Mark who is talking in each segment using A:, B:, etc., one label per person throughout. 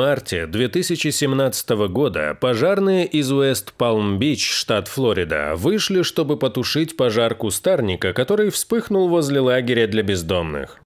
A: марте 2017 года пожарные из Уэст-Палм-Бич, штат Флорида, вышли, чтобы потушить пожар кустарника, который вспыхнул возле лагеря для бездомных.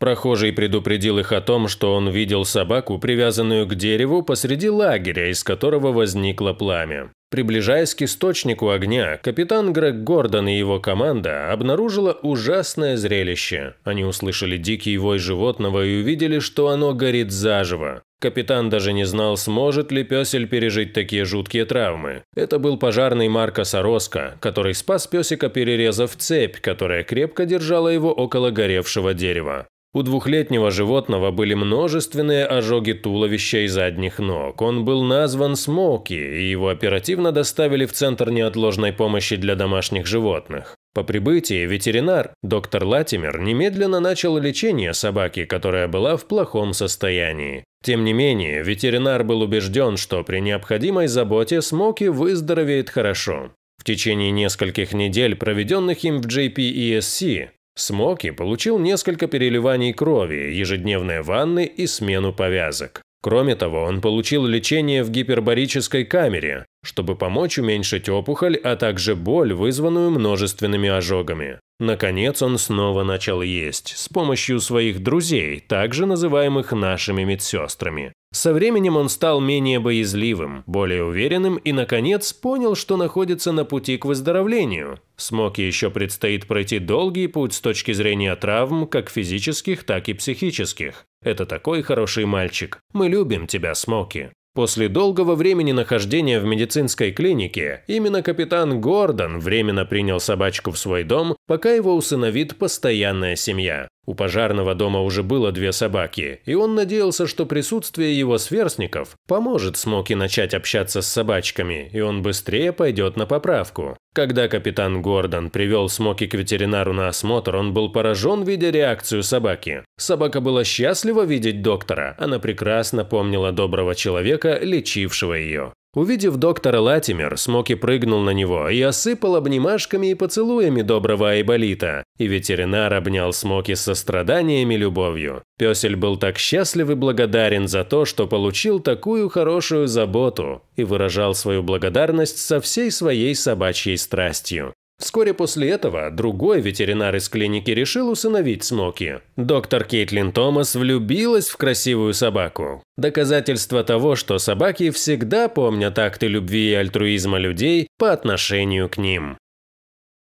A: Прохожий предупредил их о том, что он видел собаку, привязанную к дереву посреди лагеря, из которого возникло пламя. Приближаясь к источнику огня, капитан Грег Гордон и его команда обнаружила ужасное зрелище. Они услышали дикий вой животного и увидели, что оно горит заживо. Капитан даже не знал, сможет ли песель пережить такие жуткие травмы. Это был пожарный Марко Сороско, который спас песика, перерезав цепь, которая крепко держала его около горевшего дерева. У двухлетнего животного были множественные ожоги туловища и задних ног. Он был назван Смоки, и его оперативно доставили в Центр неотложной помощи для домашних животных. По прибытии ветеринар, доктор Латимер, немедленно начал лечение собаки, которая была в плохом состоянии. Тем не менее, ветеринар был убежден, что при необходимой заботе Смоки выздоровеет хорошо. В течение нескольких недель, проведенных им в JPESC, Смоки получил несколько переливаний крови, ежедневные ванны и смену повязок. Кроме того, он получил лечение в гипербарической камере, чтобы помочь уменьшить опухоль, а также боль, вызванную множественными ожогами. Наконец он снова начал есть с помощью своих друзей, также называемых нашими медсестрами. Со временем он стал менее боязливым, более уверенным и, наконец, понял, что находится на пути к выздоровлению. Смоки еще предстоит пройти долгий путь с точки зрения травм, как физических, так и психических. Это такой хороший мальчик. Мы любим тебя, Смоки. После долгого времени нахождения в медицинской клинике, именно капитан Гордон временно принял собачку в свой дом, пока его усыновит постоянная семья. У пожарного дома уже было две собаки, и он надеялся, что присутствие его сверстников поможет Смоки начать общаться с собачками, и он быстрее пойдет на поправку. Когда капитан Гордон привел Смоки к ветеринару на осмотр, он был поражен, видя реакцию собаки. Собака была счастлива видеть доктора, она прекрасно помнила доброго человека, лечившего ее. Увидев доктора Латимер, Смоки прыгнул на него и осыпал обнимашками и поцелуями доброго Айболита, и ветеринар обнял Смоки со состраданием и любовью. Песель был так счастлив и благодарен за то, что получил такую хорошую заботу, и выражал свою благодарность со всей своей собачьей страстью. Вскоре после этого другой ветеринар из клиники решил усыновить Смоки. Доктор Кейтлин Томас влюбилась в красивую собаку. Доказательство того, что собаки всегда помнят акты любви и альтруизма людей по отношению к ним.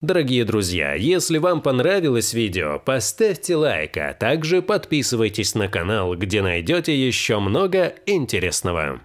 A: Дорогие друзья, если вам понравилось видео, поставьте лайк, а также подписывайтесь на канал, где найдете еще много интересного.